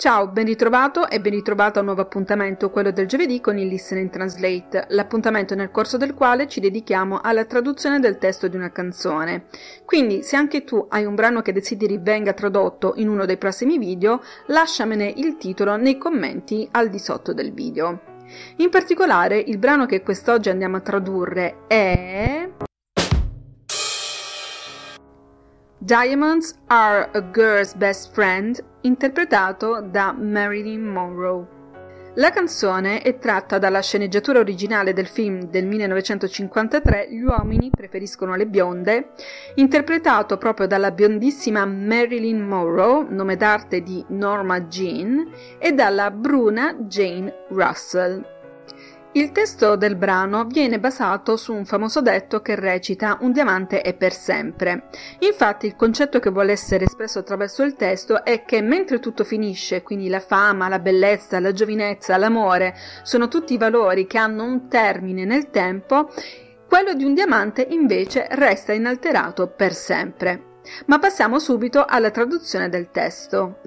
Ciao, ben ritrovato e ben ritrovato a un nuovo appuntamento, quello del giovedì con il Listening Translate, l'appuntamento nel corso del quale ci dedichiamo alla traduzione del testo di una canzone. Quindi, se anche tu hai un brano che desideri venga tradotto in uno dei prossimi video, lasciamene il titolo nei commenti al di sotto del video. In particolare, il brano che quest'oggi andiamo a tradurre è... Diamonds Are a Girl's Best Friend, interpretato da Marilyn Monroe. La canzone è tratta dalla sceneggiatura originale del film del 1953 Gli uomini preferiscono le bionde, interpretato proprio dalla biondissima Marilyn Monroe, nome d'arte di Norma Jean, e dalla bruna Jane Russell. Il testo del brano viene basato su un famoso detto che recita un diamante è per sempre. Infatti il concetto che vuole essere espresso attraverso il testo è che mentre tutto finisce, quindi la fama, la bellezza, la giovinezza, l'amore, sono tutti valori che hanno un termine nel tempo, quello di un diamante invece resta inalterato per sempre. Ma passiamo subito alla traduzione del testo.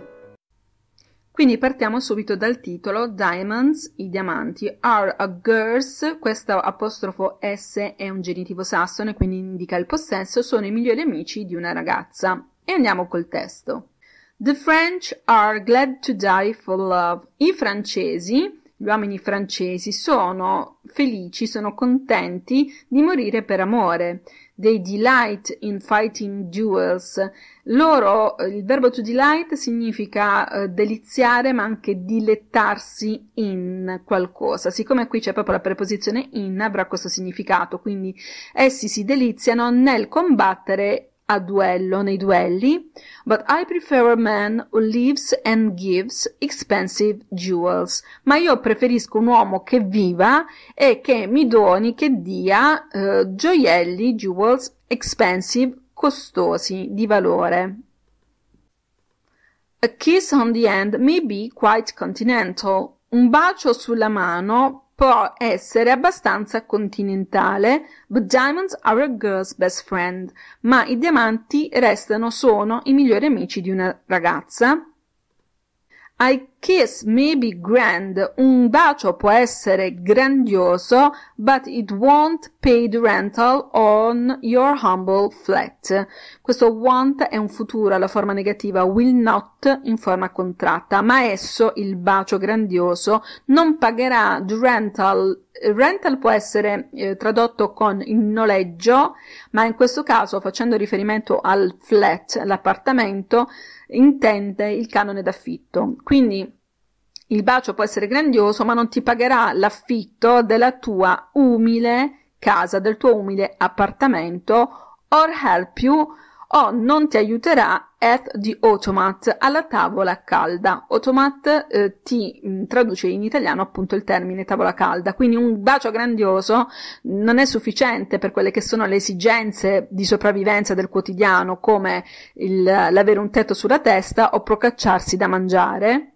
Quindi partiamo subito dal titolo Diamonds, i diamanti, are a girls, questo apostrofo S è un genitivo sassone, quindi indica il possesso, sono i migliori amici di una ragazza. E andiamo col testo. The French are glad to die for love. I francesi gli uomini francesi sono felici, sono contenti di morire per amore. They delight in fighting duels. Loro, eh, il verbo to delight significa eh, deliziare ma anche dilettarsi in qualcosa. Siccome qui c'è proprio la preposizione in, avrà questo significato, quindi essi si deliziano nel combattere a duello nei duelli, but I prefer a man who lives and gives expensive jewels. Ma io preferisco un uomo che viva e che mi doni, che dia eh, gioielli, jewels expensive, costosi, di valore. A kiss on the end may be quite continental. Un bacio sulla mano può essere abbastanza continentale, but diamonds are a girl's best friend, ma i diamanti restano sono i migliori amici di una ragazza, i kiss may be grand, un bacio può essere grandioso, but it won't pay the rental on your humble flat. Questo want è un futuro alla forma negativa, will not in forma contratta, ma esso, il bacio grandioso, non pagherà the rental eh, rental può essere eh, tradotto con il noleggio, ma in questo caso, facendo riferimento al flat, l'appartamento, intende il canone d'affitto. Quindi il bacio può essere grandioso, ma non ti pagherà l'affitto della tua umile casa, del tuo umile appartamento, or help you o non ti aiuterà at the automat alla tavola calda. Automat eh, ti mh, mm, traduce in italiano appunto il termine tavola calda, quindi un bacio grandioso non è sufficiente per quelle che sono le esigenze di sopravvivenza del quotidiano come il, l'avere un tetto sulla testa o procacciarsi da mangiare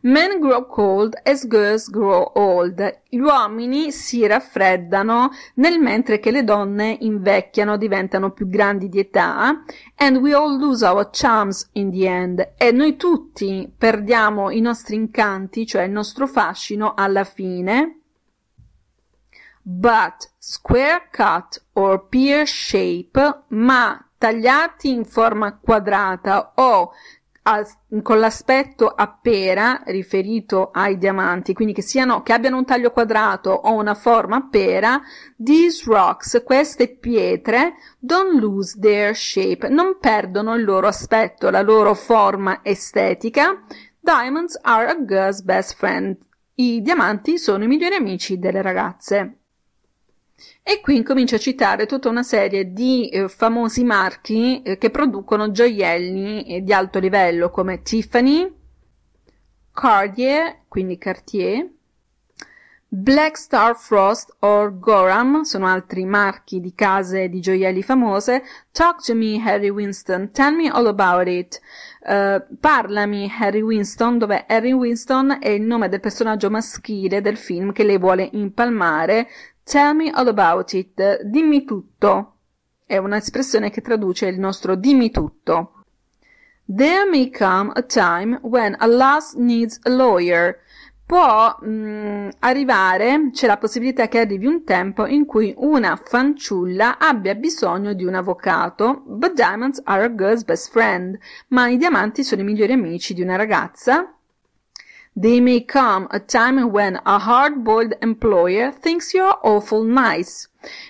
Men grow cold as girls grow old. Gli uomini si raffreddano nel mentre che le donne invecchiano, diventano più grandi di età. And we all lose our charms in the end. E noi tutti perdiamo i nostri incanti, cioè il nostro fascino alla fine. But square cut or pear shape, ma tagliati in forma quadrata o al, con l'aspetto a pera riferito ai diamanti, quindi che, siano, che abbiano un taglio quadrato o una forma a pera, these rocks, queste pietre, don't lose their shape, non perdono il loro aspetto, la loro forma estetica. Diamonds are a girl's best friend. I diamanti sono i migliori amici delle ragazze. E qui incomincia a citare tutta una serie di eh, famosi marchi eh, che producono gioielli eh, di alto livello come Tiffany, Cartier, quindi Cartier, Black Star Frost o Gorham, sono altri marchi di case di gioielli famose, Talk to me Harry Winston, tell me all about it, uh, parlami Harry Winston, dove Harry Winston è il nome del personaggio maschile del film che lei vuole impalmare, Tell me all about it, dimmi tutto. È un'espressione che traduce il nostro dimmi tutto. There may come a time when a lass needs a lawyer. Può mm, arrivare, c'è la possibilità che arrivi un tempo in cui una fanciulla abbia bisogno di un avvocato, but diamonds are a girl's best friend, ma i diamanti sono i migliori amici di una ragazza They may come a time when a hard-boiled employer thinks you're awful nice.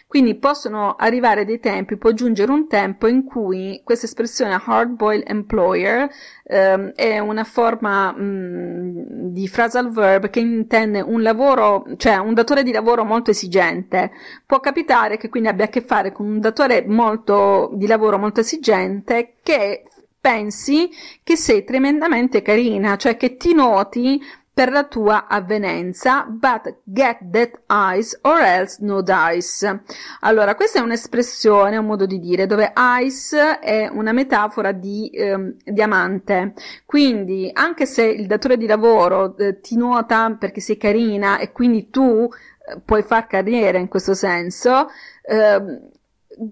Quindi possono arrivare dei tempi, può giungere un tempo in cui questa espressione hard-boiled employer ehm, è una forma mh, mm, di phrasal verb che intende un lavoro, cioè un datore di lavoro molto esigente. Può capitare che quindi abbia a che fare con un datore molto, di lavoro molto esigente che pensi che sei tremendamente carina, cioè che ti noti per la tua avvenenza, but get that ice or else no dice. Allora, questa è un'espressione, un modo di dire, dove ice è una metafora di eh, diamante. Quindi, anche se il datore di lavoro eh, ti nota perché sei carina e quindi tu eh, puoi far carriera in questo senso, ehm,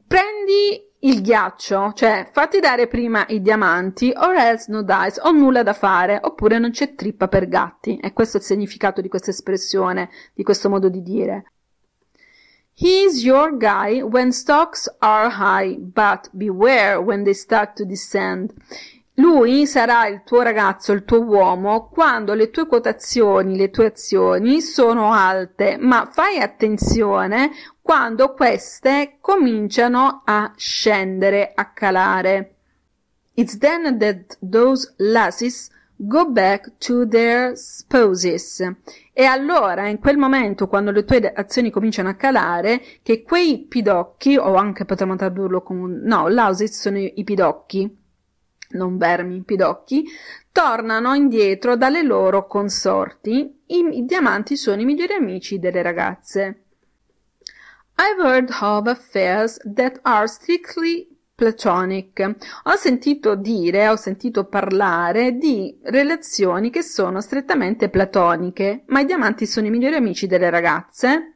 prendi il ghiaccio, cioè fatti dare prima i diamanti, or else no dice, ho nulla da fare, oppure non c'è trippa per gatti. E questo è il significato di questa espressione, di questo modo di dire. He's your guy when stocks are high, but beware when they start to descend. Lui sarà il tuo ragazzo, il tuo uomo, quando le tue quotazioni, le tue azioni sono alte, ma fai attenzione quando queste cominciano a scendere, a calare. It's then that those lasses go back to their spouses. E allora, in quel momento, quando le tue azioni cominciano a calare, che quei pidocchi, o anche potremmo tradurlo con... no, lasses sono i pidocchi, non vermi, pidocchi, tornano indietro dalle loro consorti. I diamanti sono i migliori amici delle ragazze. I've heard of affairs that are strictly platonic. Ho sentito dire, ho sentito parlare di relazioni che sono strettamente platoniche, ma i diamanti sono i migliori amici delle ragazze.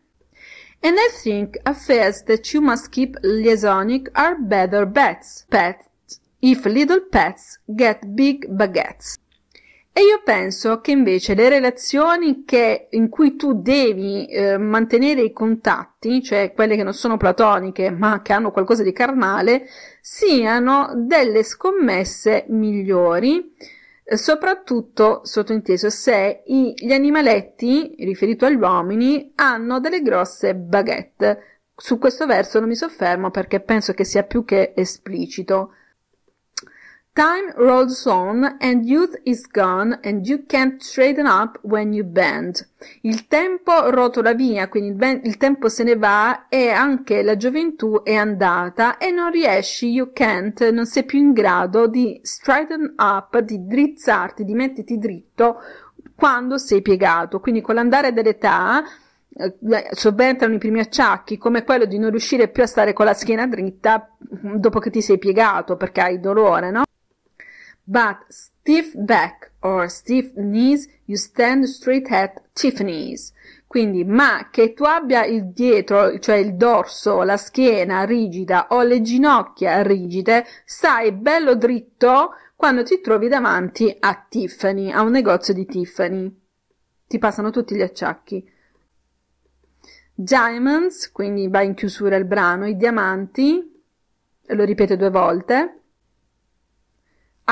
And I think affairs that you must keep liaisonic are better bets. Pet If little pets get big baguettes. E io penso che invece le relazioni che, in cui tu devi eh, mantenere i contatti, cioè quelle che non sono platoniche ma che hanno qualcosa di carnale, siano delle scommesse migliori, eh, soprattutto sottointeso se i, gli animaletti, riferito agli uomini, hanno delle grosse baguette. Su questo verso non mi soffermo perché penso che sia più che esplicito. Time rolls on and youth is gone and you can't straighten up when you bend. Il tempo rotola via, quindi il, ben, il tempo se ne va e anche la gioventù è andata e non riesci, you can't, non sei più in grado di straighten up, di drizzarti, di metterti dritto quando sei piegato. Quindi con l'andare dell'età eh, sovventano i primi acciacchi come quello di non riuscire più a stare con la schiena dritta mm, dopo che ti sei piegato perché hai dolore, no? But stiff back or stiff knees, you stand straight at Tiffany's. Quindi, ma che tu abbia il dietro, cioè il dorso, la schiena rigida o le ginocchia rigide, stai bello dritto quando ti trovi davanti a Tiffany, a un negozio di Tiffany. Ti passano tutti gli acciacchi. Diamonds, quindi va in chiusura il brano, i diamanti, lo ripete due volte.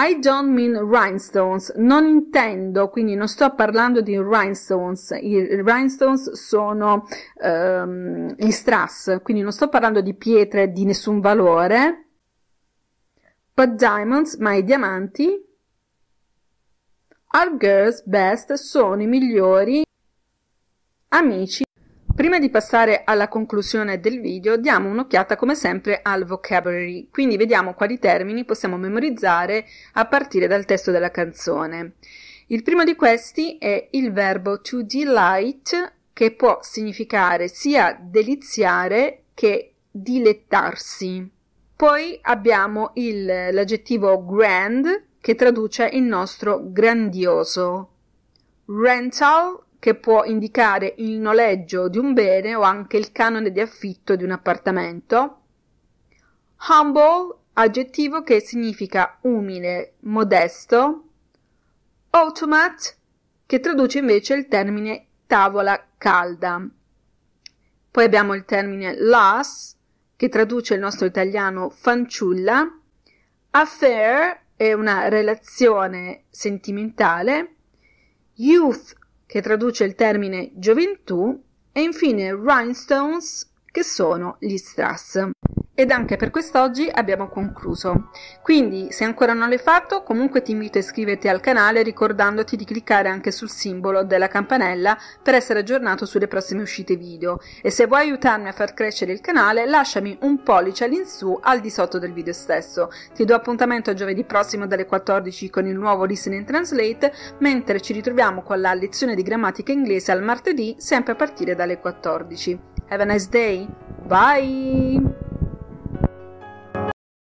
I don't mean rhinestones, non intendo, quindi non sto parlando di rhinestones, i rhinestones sono um, gli strass, quindi non sto parlando di pietre di nessun valore, but diamonds, ma i diamanti, are girls best, sono i migliori amici Prima di passare alla conclusione del video diamo un'occhiata come sempre al vocabulary, quindi vediamo quali termini possiamo memorizzare a partire dal testo della canzone. Il primo di questi è il verbo to delight che può significare sia deliziare che dilettarsi. Poi abbiamo il, l'aggettivo grand che traduce il nostro grandioso. Rental che può indicare il noleggio di un bene o anche il canone di affitto di un appartamento. Humble, aggettivo che significa umile, modesto. Automat, che traduce invece il termine tavola calda. Poi abbiamo il termine las, che traduce il nostro italiano fanciulla. Affair è una relazione sentimentale. Youth che traduce il termine gioventù, e infine rhinestones, che sono gli strass. Ed anche per quest'oggi abbiamo concluso. Quindi, se ancora non l'hai fatto, comunque ti invito a iscriverti al canale ricordandoti di cliccare anche sul simbolo della campanella per essere aggiornato sulle prossime uscite video. E se vuoi aiutarmi a far crescere il canale, lasciami un pollice all'insù al di sotto del video stesso. Ti do appuntamento a giovedì prossimo dalle 14 con il nuovo Listening Translate, mentre ci ritroviamo con la lezione di grammatica inglese al martedì, sempre a partire dalle 14. Have a nice day! Bye!